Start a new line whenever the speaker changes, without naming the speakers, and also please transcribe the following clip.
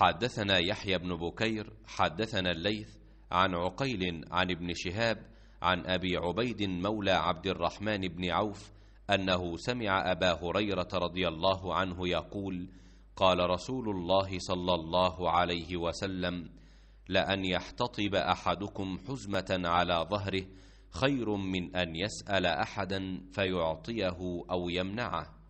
حدثنا يحيى بن بكير حدثنا الليث عن عقيل عن ابن شهاب عن ابي عبيد مولى عبد الرحمن بن عوف انه سمع ابا هريره رضي الله عنه يقول قال رسول الله صلى الله عليه وسلم لان يحتطب احدكم حزمه على ظهره خير من ان يسال احدا فيعطيه او يمنعه